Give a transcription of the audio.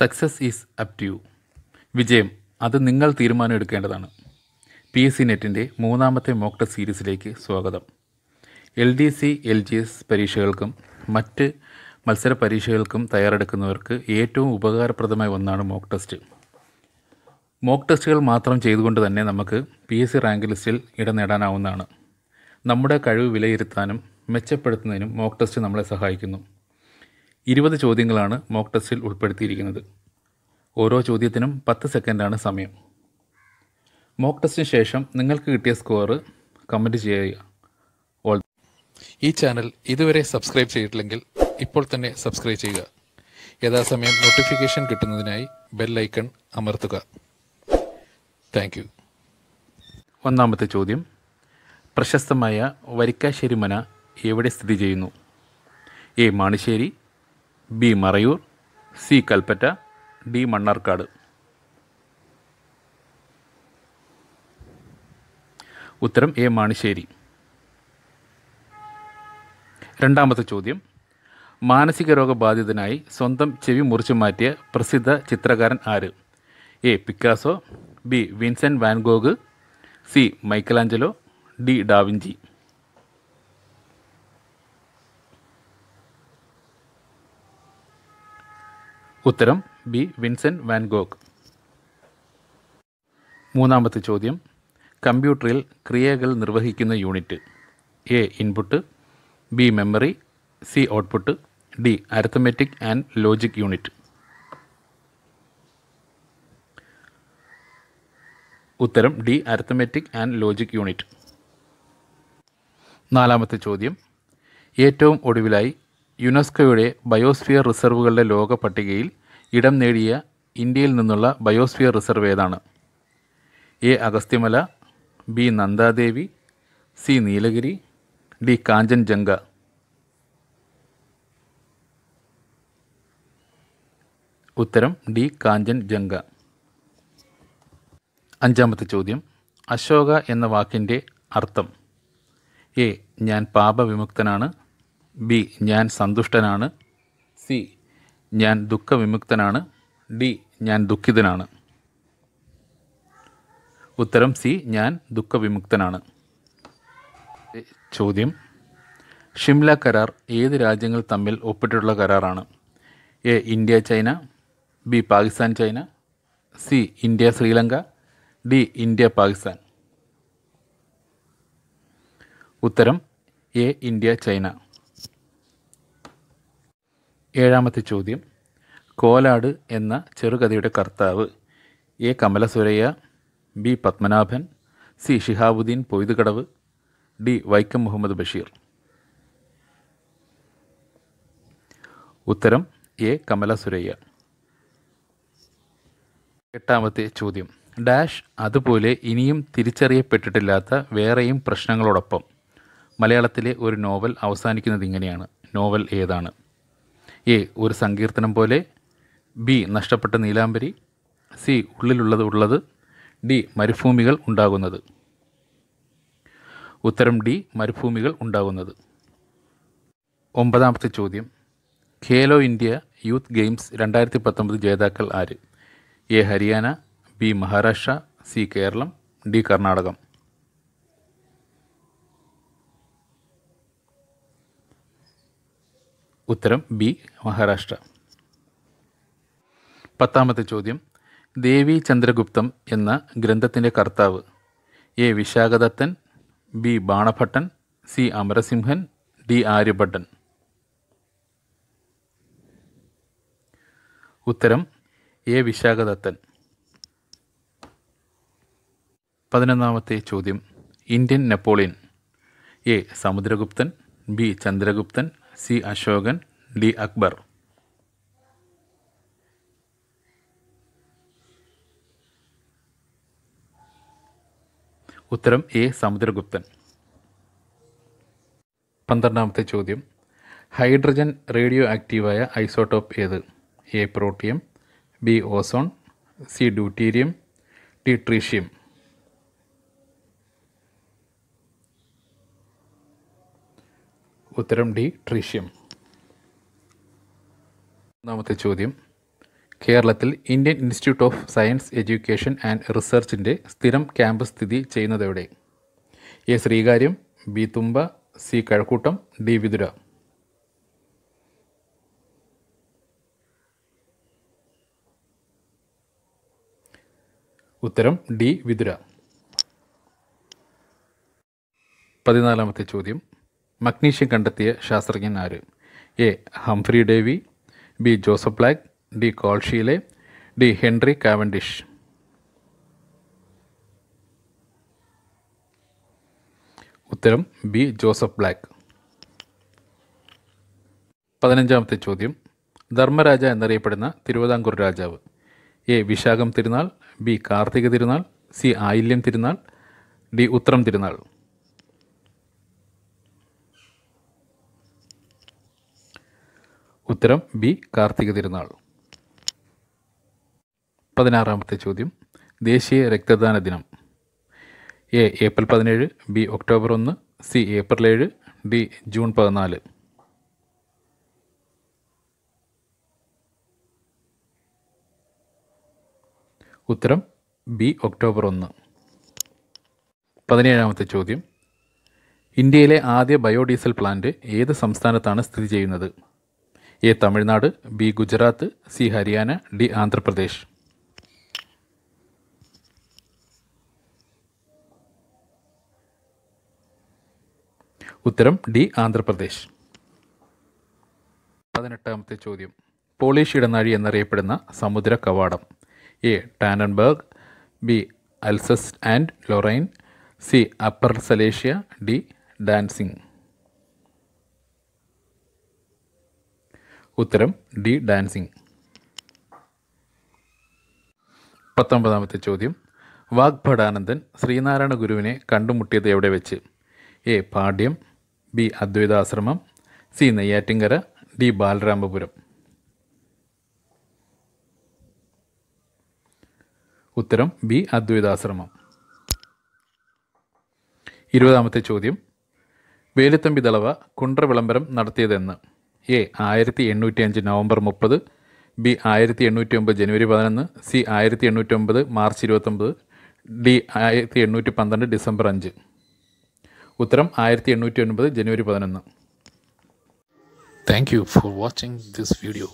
success is up to you വിജയം അത് നിങ്ങൾ തീരുമാനം എടുക്കേണ്ടതാണ് പി എസ് സി നെറ്റിൻ്റെ മൂന്നാമത്തെ മോക്ക് സീരീസിലേക്ക് സ്വാഗതം L D C L G S പരീക്ഷകൾക്കും മറ്റ് മത്സര പരീക്ഷകൾക്കും തയ്യാറെടുക്കുന്നവർക്ക് ഏറ്റവും ഉപകാരപ്രദമായ ഒന്നാണ് മോക്ക് ടെസ്റ്റ് മോക്ക് ടെസ്റ്റുകൾ മാത്രം ചെയ്തുകൊണ്ട് തന്നെ നമുക്ക് പി എസ് സി റാങ്ക് ലിസ്റ്റിൽ ഇടം നേടാനാവുന്നതാണ് നമ്മുടെ കഴിവ് വിലയിരുത്താനും മെച്ചപ്പെടുത്തുന്നതിനും മോക്ക് ടെസ്റ്റ് നമ്മളെ സഹായിക്കുന്നു ഇരുപത് ചോദ്യങ്ങളാണ് മോക്ക് ടെസ്റ്റിൽ ഉൾപ്പെടുത്തിയിരിക്കുന്നത് ഓരോ ചോദ്യത്തിനും പത്ത് സെക്കൻഡാണ് സമയം മോക്ക് ടെസ്റ്റിന് ശേഷം നിങ്ങൾക്ക് കിട്ടിയ സ്കോർ കമൻറ്റ് ചെയ്യുക ഓൾ ഈ ചാനൽ ഇതുവരെ സബ്സ്ക്രൈബ് ചെയ്തിട്ടില്ലെങ്കിൽ ഇപ്പോൾ തന്നെ സബ്സ്ക്രൈബ് ചെയ്യുക യഥാസമയം നോട്ടിഫിക്കേഷൻ കിട്ടുന്നതിനായി ബെല്ലൈക്കൺ അമർത്തുക താങ്ക് യു ഒന്നാമത്തെ ചോദ്യം പ്രശസ്തമായ വരിക്കാശ്ശേരി മന എവിടെ സ്ഥിതി ചെയ്യുന്നു A Manissery B Marayoor C Kalpetta D Mannarkkad ഉത്തരം എ മാണിശ്ശേരി രണ്ടാമത്തെ ചോദ്യം മാനസിക രോഗബാധിതനായി സ്വന്തം ചെവി മുറിച്ചു മാറ്റിയ പ്രസിദ്ധ ചിത്രകാരൻ ആര് A Picasso B Vincent Van Gogh C Michelangelo D Da Vinci ഉത്തരം ബി വിൻസെൻ്റ് വാൻഗോഗ് മൂന്നാമത്തെ ചോദ്യം കമ്പ്യൂട്ടറിൽ ക്രിയകൾ നിർവഹിക്കുന്ന unit A input B memory C output D arithmetic and logic unit ഉത്തരം D arithmetic and logic unit നാലാമത്തെ ചോദ്യം ഏറ്റവും ഒടുവിലായി യുനെസ്കോയുടെ ബയോസ്ഫിയർ റിസർവുകളുടെ ലോക പട്ടികയിൽ ഇടം നേടിയ ഇന്ത്യയിൽ നിന്നുള്ള ബയോസ്ഫിയർ റിസർവ് ഏതാണ് A Agasthyamala B Nandadevi C Nilgiri D Kanchenjunga ഉത്തരം ഡി കാഞ്ചൻജംഗ അഞ്ചാമത്തെ ചോദ്യം അശോക എന്ന വാക്കിൻ്റെ അർത്ഥം എ ഞാൻ പാപവിമുക്തനാണ് ബി ഞാൻ സന്തുഷ്ടനാണ് സി ഞാൻ ദുഃഖവിമുക്തനാണ് ഡി ഞാൻ ദുഃഖിതനാണ് ഉത്തരം സി ഞാൻ ദുഃഖവിമുക്തനാണ് ചോദ്യം ഷിംല കരാർ ഏത് രാജ്യങ്ങൾ തമ്മിൽ ഒപ്പിട്ടുള്ള കരാറാണ് A India China B Pakistan China C India Sri Lanka D India Pakistan ഉത്തരം എ ഇന്ത്യ ചൈന ഏഴാമത്തെ ചോദ്യം കോലാട് എന്ന ചെറുകഥയുടെ കർത്താവ് A Kamala Suraiyya B Padmanabhan C Shihabuddin Poithumkadavu D Vaikom Muhammad Basheer ഉത്തരം എ കമലസുരയ്യ എട്ടാമത്തെ ചോദ്യം ഡാഷ് അതുപോലെ ഇനിയും തിരിച്ചറിയപ്പെട്ടിട്ടില്ലാത്ത വേറെയും പ്രശ്നങ്ങളോടൊപ്പം മലയാളത്തിലെ ഒരു നോവൽ അവസാനിക്കുന്നത് ഇങ്ങനെയാണ് നോവൽ ഏതാണ് എ ഒരു സങ്കീർത്തനം പോലെ ബി നഷ്ടപ്പെട്ട നീലാംബരി സി ഉള്ളിലുള്ളത് ഉള്ളത് ഡി മരുഭൂമികൾ ഉണ്ടാകുന്നത് ഉത്തരം ഡി മരുഭൂമികൾ ഉണ്ടാകുന്നത് ഒമ്പതാമത്തെ ചോദ്യം ഖേലോ ഇന്ത്യ യൂത്ത് ഗെയിംസ് രണ്ടായിരത്തി പത്തൊമ്പത് ജേതാക്കൾ ആര് A Haryana B Maharashtra C Keralam D Karnatakam ഉത്തരം ബി മഹാരാഷ്ട്ര പത്താമത്തെ ചോദ്യം ദേവി ചന്ദ്രഗുപ്തം എന്ന ഗ്രന്ഥത്തിൻ്റെ കർത്താവ് A Vishakhadathan B Banabhattan C Amarasimhan D Aryabhattan ഉത്തരം എ വിശാഖദത്തൻ പതിനൊന്നാമത്തെ ചോദ്യം Indian Napoleon A Samudraguptan B Chandraguptan C Ashokan D Akbar ഉത്തരം എ സമുദ്രഗുപ്തൻ പന്ത്രണ്ടാമത്തെ ചോദ്യം ഹൈഡ്രജൻ റേഡിയോ ആക്റ്റീവായ ഐസോട്ടോപ്പ് ഏത് A protium B ozone C deuterium T tritium ഉത്തരം ഡി ട്രീഷ്യം ഒന്നാമത്തെ ചോദ്യം കേരളത്തിൽ Indian institute of science education and റിസർച്ചിൻ്റെ സ്ഥിരം ക്യാമ്പസ് സ്ഥിതി ചെയ്യുന്നതെവിടെ A Sreekaryam B Thumba C Kazhakkoottam D Vithura ഉത്തരം ഡി വിതുര പതിനാലാമത്തെ ചോദ്യം മഗ്നീഷ്യം കണ്ടെത്തിയ ശാസ്ത്രജ്ഞൻ ആര് A Humphry Davy B Joseph Black D Carl Scheele D Henry Cavendish ഉത്തരം ബി ജോസഫ് ബ്ലാക്ക് പതിനഞ്ചാമത്തെ ചോദ്യം ധർമ്മരാജ എന്നറിയപ്പെടുന്ന തിരുവിതാംകൂർ രാജാവ് എ വിശാഖം തിരുനാൾ ബി കാർത്തിക തിരുനാൾ സി ആയില്യം തിരുനാൾ ഡി ഉത്രം തിരുനാൾ ഉത്തരം ബി കാർത്തിക തിരുനാൾ പതിനാറാമത്തെ ചോദ്യം ദേശീയ രക്തദാന ദിനം എ ഏപ്രിൽ പതിനേഴ് ബി ഒക്ടോബർ ഒന്ന് സി ഏപ്രിൽ ഏഴ് ഡി ജൂൺ പതിനാല് ഉത്തരം ബി ഒക്ടോബർ ഒന്ന് പതിനേഴാമത്തെ ചോദ്യം ഇന്ത്യയിലെ ആദ്യ ബയോഡീസൽ പ്ലാന്റ് ഏത് സംസ്ഥാനത്താണ് സ്ഥിതി ചെയ്യുന്നത് A Tamil Nadu B Gujarat C Haryana D Andhra Pradesh ഉത്തരം ഡി ആന്ധ്രാപ്രദേശ് പതിനെട്ടാമത്തെ ചോദ്യം പോളിഷ് ഇടനാഴി എന്നറിയപ്പെടുന്ന സമുദ്ര കവാടം A Tannenberg B Alsace and Lorraine C Upper Silesia D Danzig ഉത്തരം ഡി ഡാൻസിങ് പത്തൊമ്പതാമത്തെ ചോദ്യം വാഗ്ഭടാനന്ദൻ ശ്രീനാരായണ ഗുരുവിനെ കണ്ടുമുട്ടിയത് എവിടെ വെച്ച് A Padhyam B Advaitashramam C Neyyattinkara D Balaramapuram ഉത്തരം ബി അദ്വൈതാശ്രമം ഇരുപതാമത്തെ ചോദ്യം വേലുത്തമ്പി ദളവ കുണ്ട്ര വിളംബരം നടത്തിയതെന്ന് എ ആയിരത്തി എണ്ണൂറ്റി അഞ്ച് നവംബർ മുപ്പത് ബി ആയിരത്തി എണ്ണൂറ്റി ഒമ്പത് ജനുവരി പതിനൊന്ന് സി ആയിരത്തി എണ്ണൂറ്റി ഒമ്പത് മാർച്ച് ഇരുപത്തൊമ്പത് ഡി ആയിരത്തി എണ്ണൂറ്റി പന്ത്രണ്ട് ഡിസംബർ അഞ്ച് ഉത്തരം ആയിരത്തി എണ്ണൂറ്റി ഒൻപത് ജനുവരി പതിനൊന്ന് thank you for watching this video